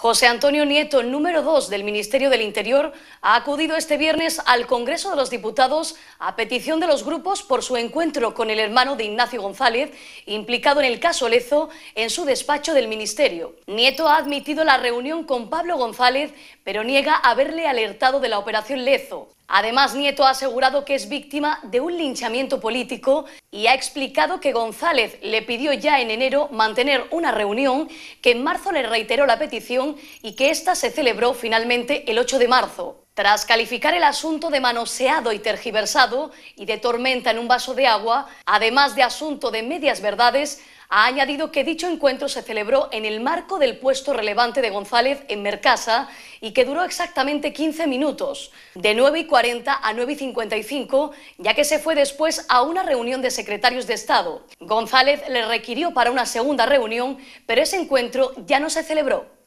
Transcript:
José Antonio Nieto, número 2 del Ministerio del Interior, ha acudido este viernes al Congreso de los Diputados a petición de los grupos por su encuentro con el hermano de Ignacio González, implicado en el caso Lezo, en su despacho del Ministerio. Nieto ha admitido la reunión con Pablo González, pero niega haberle alertado de la operación Lezo. Además, Nieto ha asegurado que es víctima de un linchamiento político y ha explicado que González le pidió ya en enero mantener una reunión, que en marzo le reiteró la petición y que ésta se celebró finalmente el 8 de marzo. Tras calificar el asunto de manoseado y tergiversado y de tormenta en un vaso de agua, además de asunto de medias verdades, ha añadido que dicho encuentro se celebró en el marco del puesto relevante de González en Mercasa y que duró exactamente 15 minutos, de 9 y 40 a 9 y 55, ya que se fue después a una reunión de secretarios de Estado. González le requirió para una segunda reunión, pero ese encuentro ya no se celebró.